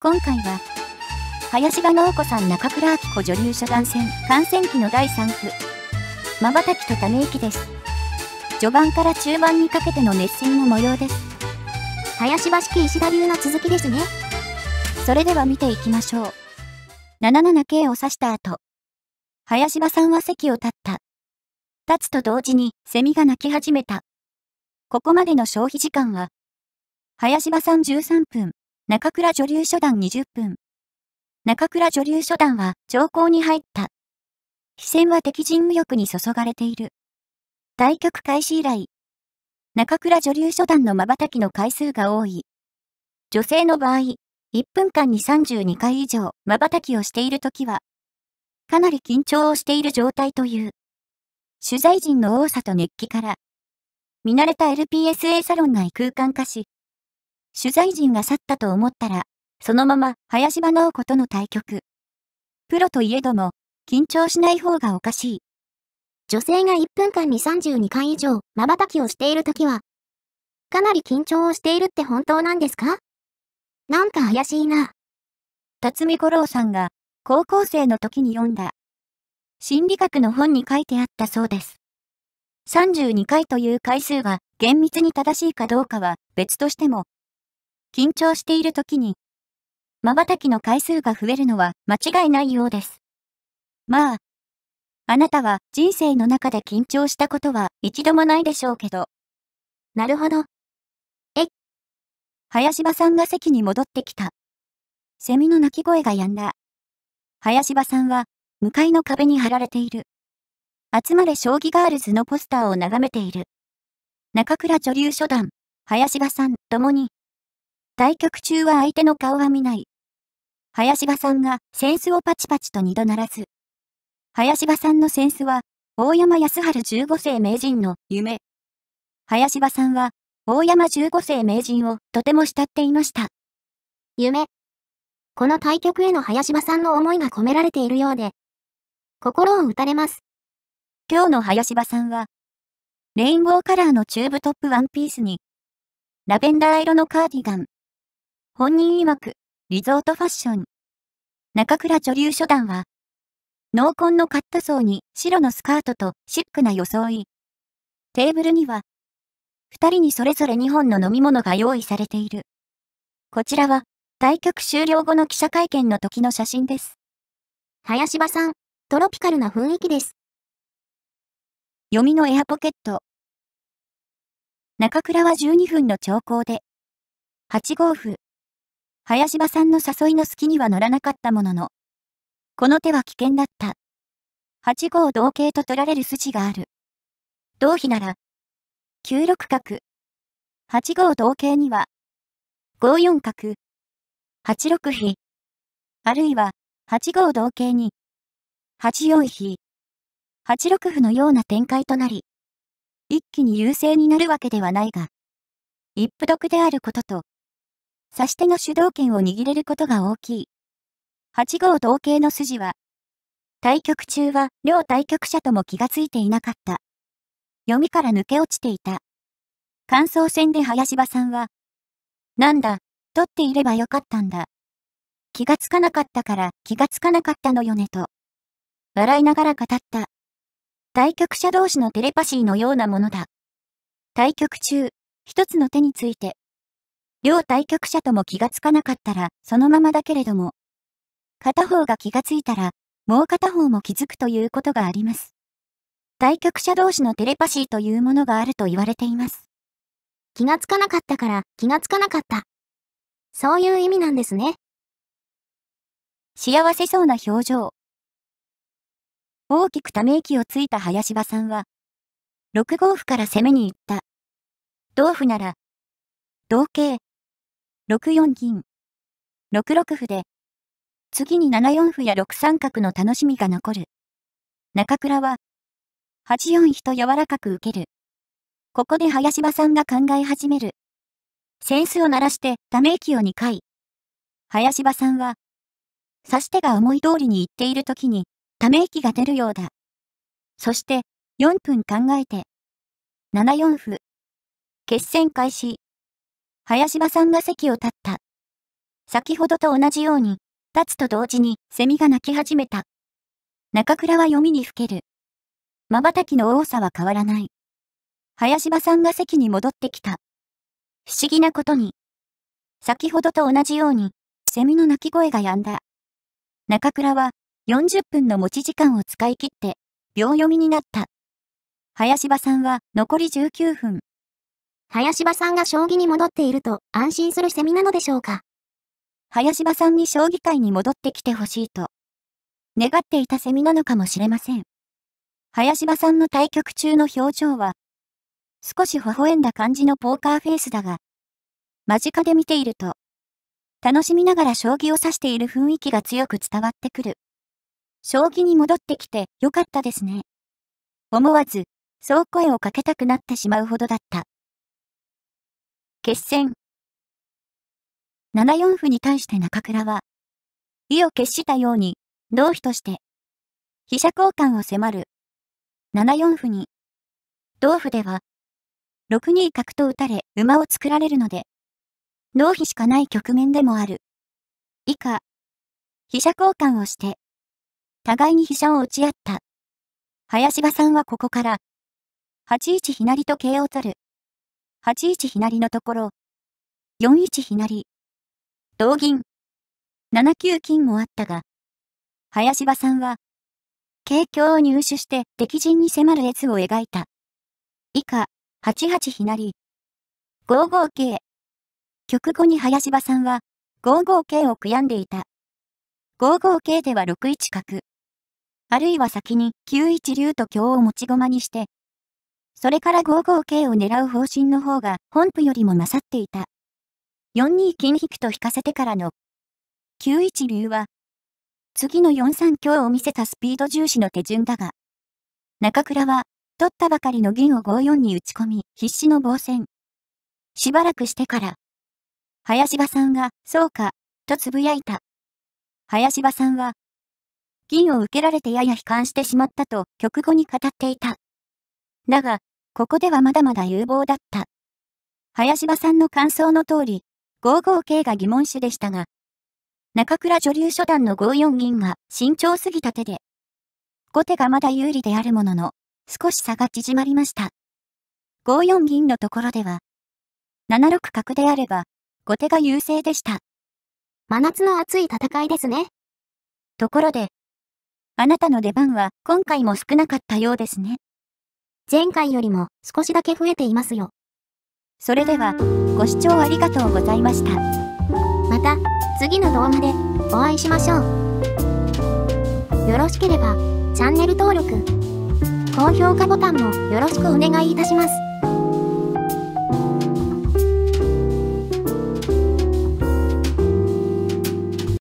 今回は、林田直子さん中倉明子女流初段戦感染期の第3区。瞬きとため息です。序盤から中盤にかけての熱戦の模様です。林田式石田流の続きですね。それでは見ていきましょう。77K を指した後、林場さんは席を立った。立つと同時にセミが鳴き始めた。ここまでの消費時間は、林場さん13分、中倉女流初段20分。中倉女流初段は上考に入った。視線は敵陣右翼に注がれている。対局開始以来、中倉女流初段の瞬きの回数が多い。女性の場合、1分間に32回以上瞬きをしているときは、かなり緊張をしている状態という。取材陣の多さと熱気から、見慣れた LPSA サロンが異空間化し、取材陣が去ったと思ったら、そのまま林場直子との対局。プロといえども、緊張しない方がおかしい。女性が1分間に32回以上、瞬きをしているときは、かなり緊張をしているって本当なんですかなんか怪しいな。辰巳五郎さんが、高校生の時に読んだ、心理学の本に書いてあったそうです。32回という回数が厳密に正しいかどうかは別としても、緊張している時に、瞬きの回数が増えるのは間違いないようです。まあ、あなたは人生の中で緊張したことは一度もないでしょうけど。なるほど。え林場さんが席に戻ってきた。セミの鳴き声が止んだ。林場さんは、向かいの壁に貼られている。集まれ将棋ガールズのポスターを眺めている。中倉女流初段、林場さんともに、対局中は相手の顔は見ない。林場さんがセンスをパチパチと二度鳴らす。林場さんのセンスは、大山康春15世名人の夢。林場さんは、大山15世名人をとても慕っていました。夢。この対局への林場さんの思いが込められているようで、心を打たれます。今日の林場さんは、レインボーカラーのチューブトップワンピースに、ラベンダー色のカーディガン、本人曰く、リゾートファッション。中倉女流初段は、濃紺のカットソーに白のスカートとシックな装い。テーブルには、二人にそれぞれ2本の飲み物が用意されている。こちらは、対局終了後の記者会見の時の写真です。林場さん、トロピカルな雰囲気です。読みのエアポケット。中倉は12分の長考で、8号歩、林場さんの誘いの隙には乗らなかったものの、この手は危険だった。8号同型と取られる筋がある。同飛なら、9六角。8号同型には、5四角。8六飛。あるいは、8号同型に、8四飛。8六歩のような展開となり、一気に優勢になるわけではないが、一歩得であることと、指し手の主導権を握れることが大きい。8号統計の筋は、対局中は両対局者とも気がついていなかった。読みから抜け落ちていた。感想戦で林場さんは、なんだ、取っていればよかったんだ。気がつかなかったから気がつかなかったのよねと、笑いながら語った。対局者同士のテレパシーのようなものだ。対局中、一つの手について両対局者とも気がつかなかったらそのままだけれども、片方が気がついたら、もう片方も気づくということがあります。対局者同士のテレパシーというものがあると言われています。気がつかなかったから気がつかなかった。そういう意味なんですね。幸せそうな表情。大きくため息をついた林場さんは、6五歩から攻めに行った。同歩なら、同型。6四銀。6六歩で、次に7四歩や6三角の楽しみが残る。中倉は、8四飛と柔らかく受ける。ここで林場さんが考え始める。センスを鳴らしてため息を2回。林場さんは、指し手が思い通りに言っている時に、ため息が出るようだ。そして、4分考えて、7四歩。決戦開始。林場さんが席を立った。先ほどと同じように、立つと同時にセミが鳴き始めた。中倉は読みにふける。瞬きの多さは変わらない。林場さんが席に戻ってきた。不思議なことに。先ほどと同じように、セミの鳴き声が止んだ。中倉は40分の持ち時間を使い切って、秒読みになった。林場さんは残り19分、林場さんが将棋に戻っていると安心するセミなのでしょうか。林場さんに将棋界に戻ってきてほしいと、願っていたセミなのかもしれません。林場さんの対局中の表情は、少し微笑んだ感じのポーカーフェイスだが、間近で見ていると、楽しみながら将棋を指している雰囲気が強く伝わってくる。将棋に戻ってきてよかったですね。思わず、そう声をかけたくなってしまうほどだった。決戦。7四歩に対して中倉は、意を決したように、同飛として、飛車交換を迫る。7四歩に、同歩では、6二角と打たれ馬を作られるので、同飛しかない局面でもある。以下、飛車交換をして、互いに飛車を打ち合った。林場さんはここから、8一左と桂を取る。8一ひなりのところ、4一ひなり、同銀、7九金もあったが、林場さんは、桂香を入手して敵陣に迫る列を描いた。以下、8八ひなり、5五桂。曲後に林場さんは、5五桂を悔やんでいた。5五桂では6一角。あるいは先に9一竜と強を持ち駒にして、それから5 5 k を狙う方針の方が本譜よりも勝っていた。4 2金引くと引かせてからの9一竜は、次の4 3強を見せたスピード重視の手順だが、中倉は、取ったばかりの銀を5 4に打ち込み、必死の防戦。しばらくしてから、林場さんが、そうか、とつぶやいた。林場さんは、銀を受けられてやや悲観してしまったと、曲後に語っていた。だが、ここではまだまだ有望だった。林場さんの感想の通り、5五桂が疑問手でしたが、中倉女流初段の5四銀は慎重すぎた手で、後手がまだ有利であるものの、少し差が縮まりました。5四銀のところでは、7六角であれば、後手が優勢でした。真夏の熱い戦いですね。ところで、あなたの出番は今回も少なかったようですね。前回よりも少しだけ増えていますよ。それでは、ご視聴ありがとうございました。また、次の動画でお会いしましょう。よろしければ、チャンネル登録、高評価ボタンもよろしくお願いいたします。